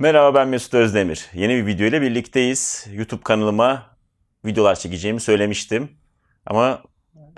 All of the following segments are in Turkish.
Merhaba ben Mesut Özdemir. Yeni bir video ile birlikteyiz. YouTube kanalıma videolar çekeceğimi söylemiştim. Ama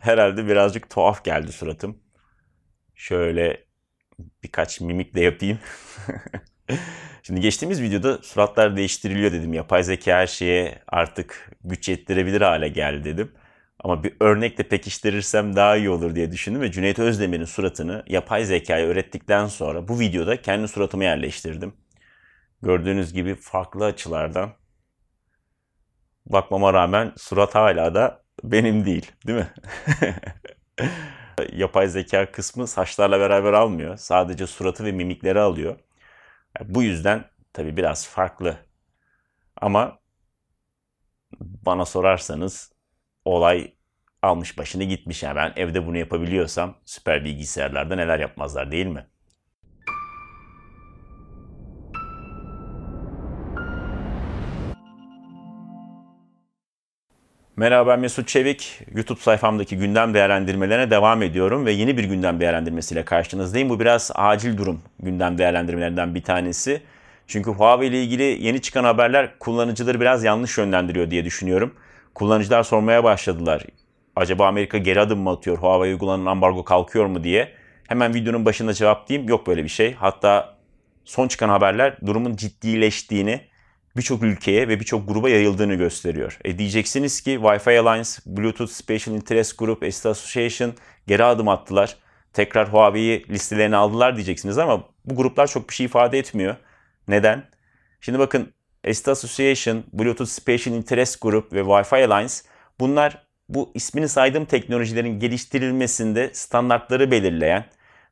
herhalde birazcık tuhaf geldi suratım. Şöyle birkaç mimik de yapayım. Şimdi geçtiğimiz videoda suratlar değiştiriliyor dedim. Yapay zeka her şeye artık güç yettirebilir hale geldi dedim. Ama bir örnekle pekiştirirsem daha iyi olur diye düşündüm ve Cüneyt Özdemir'in suratını yapay zekaya öğrettikten sonra bu videoda kendi suratıma yerleştirdim. Gördüğünüz gibi farklı açılardan bakmama rağmen surat hala da benim değil, değil mi? Yapay zeka kısmı saçlarla beraber almıyor. Sadece suratı ve mimikleri alıyor. Bu yüzden tabii biraz farklı. Ama bana sorarsanız olay almış başını gitmiş. Yani ben evde bunu yapabiliyorsam süper bilgisayarlarda neler yapmazlar değil mi? Merhaba ben Mesut Çevik. YouTube sayfamdaki gündem değerlendirmelerine devam ediyorum ve yeni bir gündem değerlendirmesiyle karşınızdayım. Bu biraz acil durum gündem değerlendirmelerinden bir tanesi. Çünkü Huawei ile ilgili yeni çıkan haberler kullanıcıları biraz yanlış yönlendiriyor diye düşünüyorum. Kullanıcılar sormaya başladılar. Acaba Amerika geri adım mı atıyor? Huawei uygulanan ambargo kalkıyor mu diye. Hemen videonun başında cevaplayayım. Yok böyle bir şey. Hatta son çıkan haberler durumun ciddileştiğini, birçok ülkeye ve birçok gruba yayıldığını gösteriyor. E diyeceksiniz ki Wi-Fi Alliance, Bluetooth Special Interest Group, Estate Association geri adım attılar. Tekrar Huawei'yi listelerine aldılar diyeceksiniz ama bu gruplar çok bir şey ifade etmiyor. Neden? Şimdi bakın Estate Association, Bluetooth Special Interest Group ve Wi-Fi Alliance bunlar bu ismini saydığım teknolojilerin geliştirilmesinde standartları belirleyen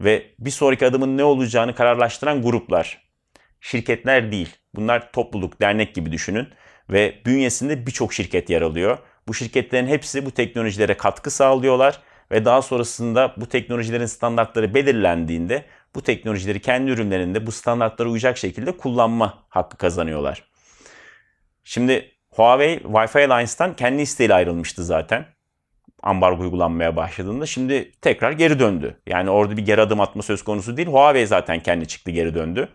ve bir sonraki adımın ne olacağını kararlaştıran gruplar şirketler değil. Bunlar topluluk, dernek gibi düşünün ve bünyesinde birçok şirket yer alıyor. Bu şirketlerin hepsi bu teknolojilere katkı sağlıyorlar ve daha sonrasında bu teknolojilerin standartları belirlendiğinde bu teknolojileri kendi ürünlerinde bu standartlara uyacak şekilde kullanma hakkı kazanıyorlar. Şimdi Huawei Wi-Fi Alliance'tan kendi isteğiyle ayrılmıştı zaten. Ambargo uygulanmaya başladığında şimdi tekrar geri döndü. Yani orada bir geri adım atma söz konusu değil. Huawei zaten kendi çıktı geri döndü.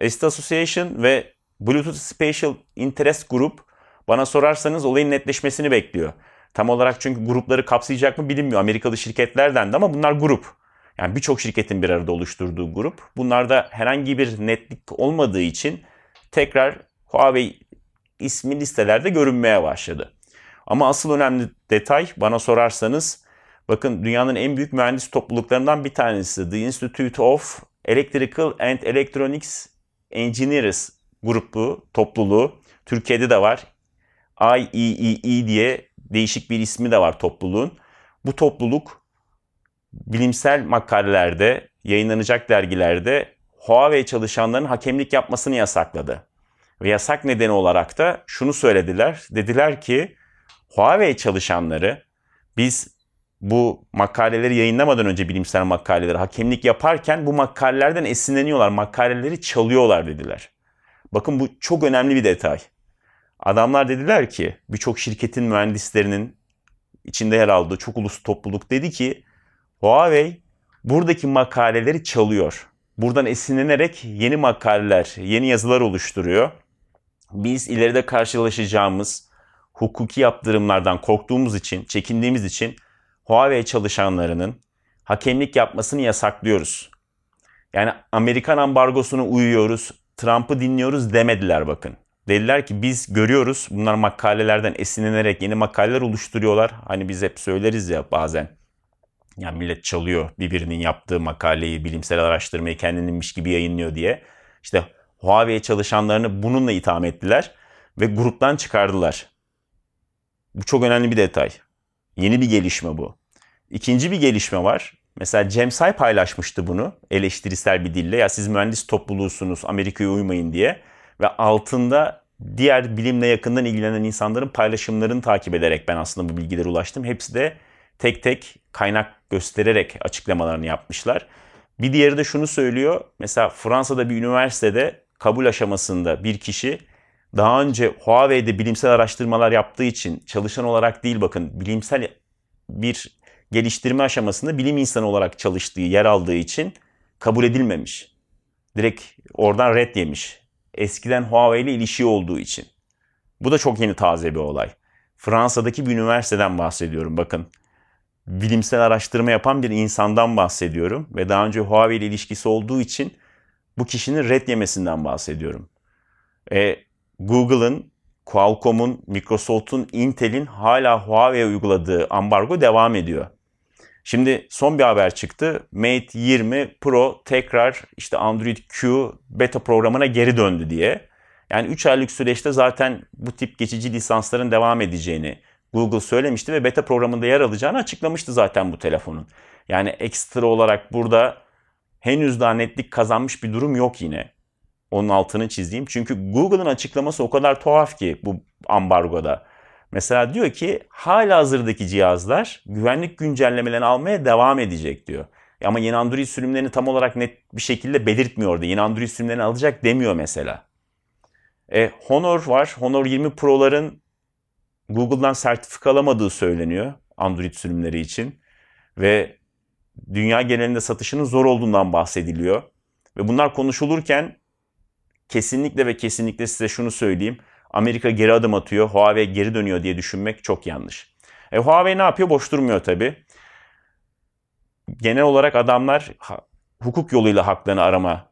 Acid Association ve Bluetooth Special Interest Group bana sorarsanız olayın netleşmesini bekliyor. Tam olarak çünkü grupları kapsayacak mı bilinmiyor. Amerikalı şirketlerden de ama bunlar grup. Yani birçok şirketin bir arada oluşturduğu grup. Bunlarda herhangi bir netlik olmadığı için tekrar Huawei ismi listelerde görünmeye başladı. Ama asıl önemli detay bana sorarsanız bakın dünyanın en büyük mühendis topluluklarından bir tanesi The Institute of Electrical and Electronics Engineers grubu, topluluğu Türkiye'de de var. IEEE e e diye değişik bir ismi de var topluluğun. Bu topluluk bilimsel makalelerde, yayınlanacak dergilerde Huawei çalışanlarının hakemlik yapmasını yasakladı. Ve yasak nedeni olarak da şunu söylediler. Dediler ki Huawei çalışanları biz bu makaleleri yayınlamadan önce bilimsel makaleleri hakemlik yaparken bu makalelerden esinleniyorlar. Makaleleri çalıyorlar dediler. Bakın bu çok önemli bir detay. Adamlar dediler ki birçok şirketin mühendislerinin içinde yer aldığı çok uluslu topluluk dedi ki Huawei buradaki makaleleri çalıyor. Buradan esinlenerek yeni makaleler, yeni yazılar oluşturuyor. Biz ileride karşılaşacağımız hukuki yaptırımlardan korktuğumuz için, çekindiğimiz için Huawei çalışanlarının hakemlik yapmasını yasaklıyoruz. Yani Amerikan ambargosuna uyuyoruz, Trump'ı dinliyoruz demediler bakın. Dediler ki biz görüyoruz bunlar makalelerden esinlenerek yeni makaleler oluşturuyorlar. Hani biz hep söyleriz ya bazen. Yani millet çalıyor birbirinin yaptığı makaleyi, bilimsel araştırmayı kendininmiş gibi yayınlıyor diye. İşte Huawei çalışanlarını bununla itham ettiler ve gruptan çıkardılar. Bu çok önemli bir detay. Yeni bir gelişme bu. İkinci bir gelişme var. Mesela Cem Say paylaşmıştı bunu eleştirisel bir dille. Ya siz mühendis topluluğusunuz Amerika'ya uymayın diye. Ve altında diğer bilimle yakından ilgilenen insanların paylaşımlarını takip ederek ben aslında bu bilgilere ulaştım. Hepsi de tek tek kaynak göstererek açıklamalarını yapmışlar. Bir diğeri de şunu söylüyor. Mesela Fransa'da bir üniversitede kabul aşamasında bir kişi daha önce Huawei'de bilimsel araştırmalar yaptığı için çalışan olarak değil bakın bilimsel bir geliştirme aşamasında bilim insanı olarak çalıştığı, yer aldığı için kabul edilmemiş. Direkt oradan red yemiş. Eskiden Huawei ile ilişiği olduğu için. Bu da çok yeni taze bir olay. Fransa'daki bir üniversiteden bahsediyorum bakın. Bilimsel araştırma yapan bir insandan bahsediyorum ve daha önce Huawei ile ilişkisi olduğu için bu kişinin red yemesinden bahsediyorum. E, Google'ın, Qualcomm'un, Microsoft'un, Intel'in hala Huawei'ye uyguladığı ambargo devam ediyor. Şimdi son bir haber çıktı. Mate 20 Pro tekrar işte Android Q beta programına geri döndü diye. Yani 3 aylık süreçte zaten bu tip geçici lisansların devam edeceğini Google söylemişti ve beta programında yer alacağını açıklamıştı zaten bu telefonun. Yani ekstra olarak burada henüz daha netlik kazanmış bir durum yok yine. Onun altını çizeyim. Çünkü Google'ın açıklaması o kadar tuhaf ki bu ambargoda. Mesela diyor ki hala hazırdaki cihazlar güvenlik güncellemelerini almaya devam edecek diyor. Ama yeni Android sürümlerini tam olarak net bir şekilde belirtmiyor da yeni Android sürümlerini alacak demiyor mesela. E, Honor var. Honor 20 Pro'ların Google'dan sertifika alamadığı söyleniyor Android sürümleri için. Ve dünya genelinde satışının zor olduğundan bahsediliyor. Ve bunlar konuşulurken kesinlikle ve kesinlikle size şunu söyleyeyim. Amerika geri adım atıyor, Huawei geri dönüyor diye düşünmek çok yanlış. E, Huawei ne yapıyor? Boş durmuyor tabii. Genel olarak adamlar hukuk yoluyla haklarını arama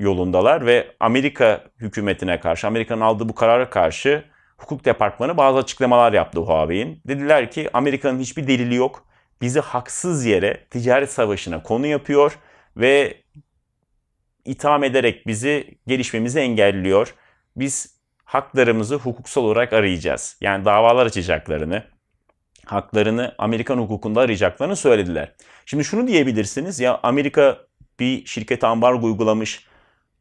yolundalar ve Amerika hükümetine karşı, Amerika'nın aldığı bu karara karşı hukuk departmanı bazı açıklamalar yaptı Huawei'in. Dediler ki Amerika'nın hiçbir delili yok. Bizi haksız yere ticaret savaşına konu yapıyor ve itham ederek bizi gelişmemizi engelliyor. Biz haklarımızı hukuksal olarak arayacağız. Yani davalar açacaklarını, haklarını Amerikan hukukunda arayacaklarını söylediler. Şimdi şunu diyebilirsiniz ya Amerika bir şirket ambargo uygulamış.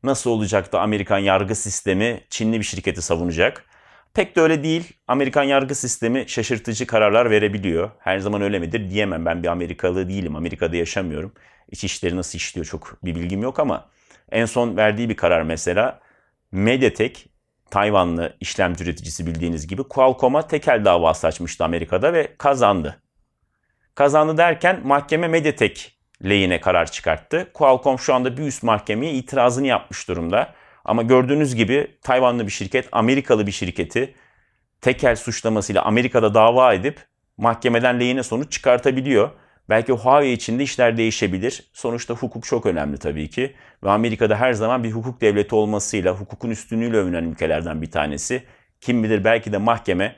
Nasıl olacak da Amerikan yargı sistemi Çinli bir şirketi savunacak? Pek de öyle değil. Amerikan yargı sistemi şaşırtıcı kararlar verebiliyor. Her zaman öyle midir diyemem. Ben bir Amerikalı değilim. Amerika'da yaşamıyorum. İç işleri nasıl işliyor çok bir bilgim yok ama en son verdiği bir karar mesela Mediatek Tayvanlı işlem üreticisi bildiğiniz gibi Qualcomm'a tekel davası açmıştı Amerika'da ve kazandı. Kazandı derken mahkeme Mediatek lehine karar çıkarttı. Qualcomm şu anda bir üst mahkemeye itirazını yapmış durumda. Ama gördüğünüz gibi Tayvanlı bir şirket Amerikalı bir şirketi tekel suçlamasıyla Amerika'da dava edip mahkemeden lehine sonuç çıkartabiliyor. Belki Huawei için de işler değişebilir. Sonuçta hukuk çok önemli tabii ki. Ve Amerika'da her zaman bir hukuk devleti olmasıyla, hukukun üstünlüğüyle övünen ülkelerden bir tanesi. Kim bilir belki de mahkeme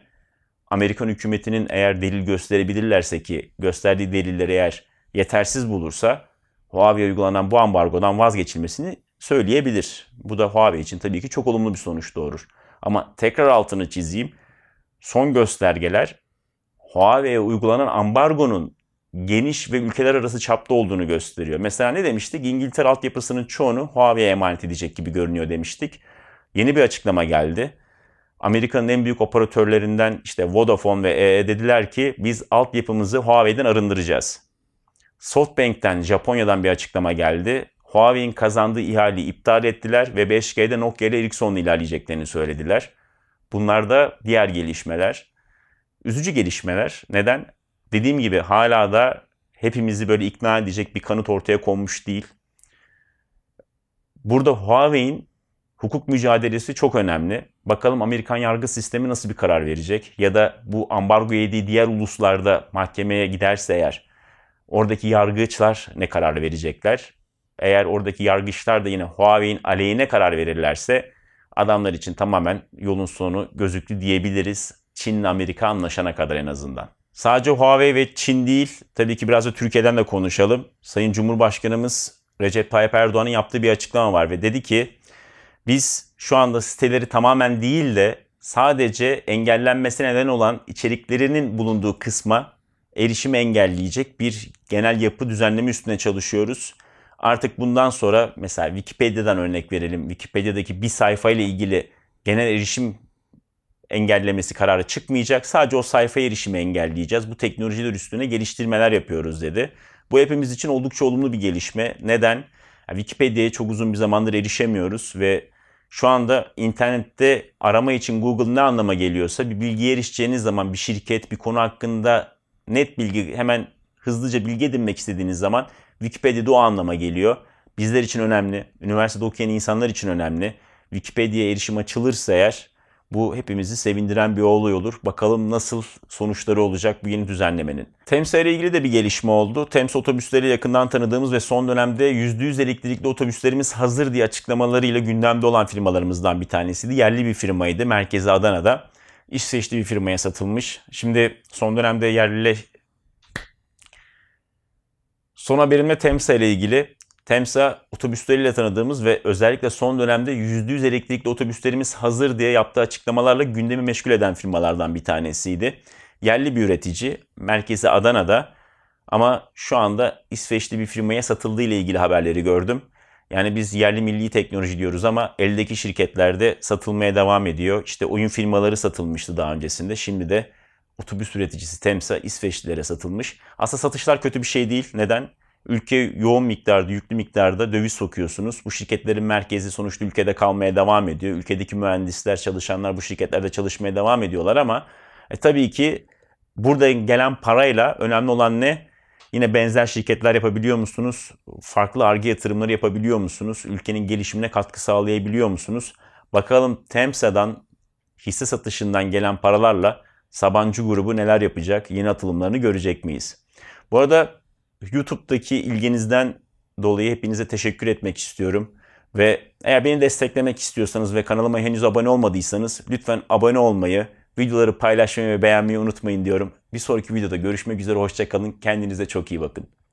Amerikan hükümetinin eğer delil gösterebilirlerse ki gösterdiği delilleri eğer yetersiz bulursa Huawei'ye uygulanan bu ambargodan vazgeçilmesini söyleyebilir. Bu da Huawei için tabii ki çok olumlu bir sonuç doğurur. Ama tekrar altını çizeyim. Son göstergeler Huawei'ye uygulanan ambargonun geniş ve ülkeler arası çapta olduğunu gösteriyor. Mesela ne demiştik? İngiltere altyapısının çoğunu Huawei'ye emanet edecek gibi görünüyor demiştik. Yeni bir açıklama geldi. Amerika'nın en büyük operatörlerinden işte Vodafone ve EE dediler ki biz altyapımızı Huawei'den arındıracağız. Softbank'ten Japonya'dan bir açıklama geldi. Huawei'in kazandığı ihaleyi iptal ettiler ve 5G'de Nokia ile Ericsson'la ilerleyeceklerini söylediler. Bunlar da diğer gelişmeler. Üzücü gelişmeler. Neden? Dediğim gibi hala da hepimizi böyle ikna edecek bir kanıt ortaya konmuş değil. Burada Huawei'in hukuk mücadelesi çok önemli. Bakalım Amerikan yargı sistemi nasıl bir karar verecek ya da bu ambargo yediği diğer uluslarda mahkemeye giderse eğer oradaki yargıçlar ne karar verecekler? Eğer oradaki yargıçlar da yine Huawei'in aleyhine karar verirlerse adamlar için tamamen yolun sonu gözüklü diyebiliriz. Çin'le Amerika anlaşana kadar en azından. Sadece Huawei ve Çin değil, tabii ki biraz da Türkiye'den de konuşalım. Sayın Cumhurbaşkanımız Recep Tayyip Erdoğan'ın yaptığı bir açıklama var ve dedi ki biz şu anda siteleri tamamen değil de sadece engellenmesine neden olan içeriklerinin bulunduğu kısma erişimi engelleyecek bir genel yapı düzenleme üstüne çalışıyoruz. Artık bundan sonra mesela Wikipedia'dan örnek verelim. Wikipedia'daki bir sayfa ile ilgili genel erişim engellemesi kararı çıkmayacak. Sadece o sayfa erişimi engelleyeceğiz. Bu teknolojiler üstüne geliştirmeler yapıyoruz dedi. Bu hepimiz için oldukça olumlu bir gelişme. Neden? Wikipedia'ya çok uzun bir zamandır erişemiyoruz ve şu anda internette arama için Google ne anlama geliyorsa bir bilgiye erişeceğiniz zaman bir şirket bir konu hakkında net bilgi hemen hızlıca bilgi edinmek istediğiniz zaman Wikipedia'da o anlama geliyor. Bizler için önemli, üniversitede okuyan insanlar için önemli. Wikipedia'ya erişim açılırsa eğer bu hepimizi sevindiren bir olay olur. Bakalım nasıl sonuçları olacak bu yeni düzenlemenin. Temsa ile ilgili de bir gelişme oldu. Tems otobüsleri yakından tanıdığımız ve son dönemde %100 elektrikli otobüslerimiz hazır diye açıklamalarıyla gündemde olan firmalarımızdan bir tanesiydi. Yerli bir firmaydı. Merkezi Adana'da. iş seçtiği bir firmaya satılmış. Şimdi son dönemde yerli Son haberimle Temsa ile ilgili Temsa otobüsleriyle tanıdığımız ve özellikle son dönemde %100 elektrikli otobüslerimiz hazır diye yaptığı açıklamalarla gündemi meşgul eden firmalardan bir tanesiydi. Yerli bir üretici, merkezi Adana'da ama şu anda İsveçli bir firmaya satıldığı ile ilgili haberleri gördüm. Yani biz yerli milli teknoloji diyoruz ama eldeki şirketlerde satılmaya devam ediyor. İşte oyun firmaları satılmıştı daha öncesinde. Şimdi de otobüs üreticisi Temsa İsveçlilere satılmış. Aslında satışlar kötü bir şey değil. Neden? ülke yoğun miktarda, yüklü miktarda döviz sokuyorsunuz. Bu şirketlerin merkezi sonuçta ülkede kalmaya devam ediyor. Ülkedeki mühendisler, çalışanlar bu şirketlerde çalışmaya devam ediyorlar ama e, tabii ki burada gelen parayla önemli olan ne? Yine benzer şirketler yapabiliyor musunuz? Farklı arge yatırımları yapabiliyor musunuz? Ülkenin gelişimine katkı sağlayabiliyor musunuz? Bakalım Temsa'dan hisse satışından gelen paralarla Sabancı grubu neler yapacak? Yeni atılımlarını görecek miyiz? Bu arada YouTube'daki ilginizden dolayı hepinize teşekkür etmek istiyorum. Ve eğer beni desteklemek istiyorsanız ve kanalıma henüz abone olmadıysanız lütfen abone olmayı, videoları paylaşmayı ve beğenmeyi unutmayın diyorum. Bir sonraki videoda görüşmek üzere, hoşçakalın, kendinize çok iyi bakın.